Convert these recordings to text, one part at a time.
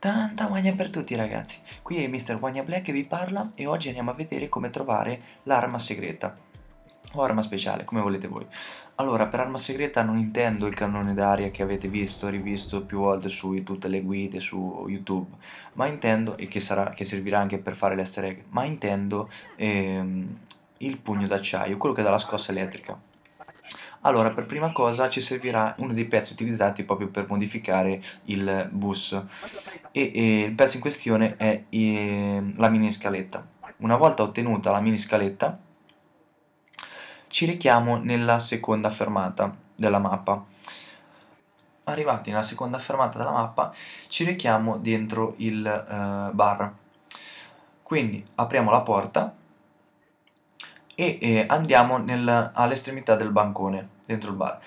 Tanta guagna per tutti ragazzi, qui è Mr. Guagna Black che vi parla e oggi andiamo a vedere come trovare l'arma segreta o arma speciale, come volete voi. Allora, per arma segreta non intendo il cannone d'aria che avete visto, e rivisto più volte su tutte le guide, su YouTube, ma intendo, e che, sarà, che servirà anche per fare l'easter egg, ma intendo ehm, il pugno d'acciaio, quello che dà la scossa elettrica. Allora, per prima cosa ci servirà uno dei pezzi utilizzati proprio per modificare il bus e, e il pezzo in questione è eh, la mini scaletta. Una volta ottenuta la mini scaletta, ci richiamo nella seconda fermata della mappa. Arrivati nella seconda fermata della mappa, ci richiamo dentro il eh, bar. Quindi apriamo la porta e eh, andiamo nel, all'estremità del bancone, dentro il bar,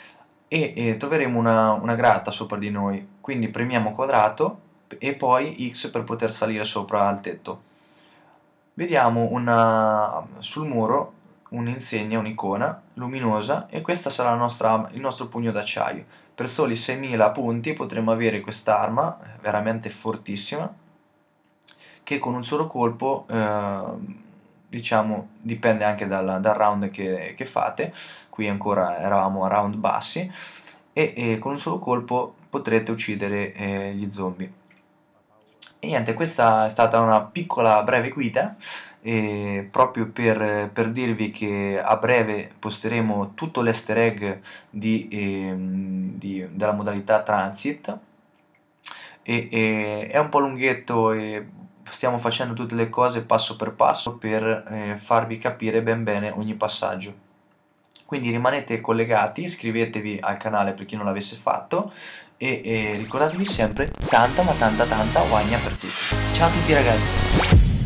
e eh, troveremo una, una grata sopra di noi, quindi premiamo quadrato e poi X per poter salire sopra al tetto. Vediamo una, sul muro un'insegna, un'icona luminosa e questo sarà nostra, il nostro pugno d'acciaio. Per soli 6.000 punti potremo avere quest'arma veramente fortissima che con un solo colpo eh, diciamo dipende anche dalla, dal round che, che, fate, qui ancora eravamo a round bassi, e, e con un solo colpo potrete uccidere eh, gli zombie. E niente, questa è stata una piccola breve guida, eh, proprio per, per, dirvi che a breve posteremo tutto l'easter egg di, eh, di, della modalità transit. E, e, è un po' lunghetto e stiamo facendo tutte le cose passo per passo per eh, farvi capire ben bene ogni passaggio. Quindi rimanete collegati, iscrivetevi al canale per chi non l'avesse fatto e, e ricordatevi sempre tanta ma tanta tanta guagna per tutti. Ciao a tutti ragazzi!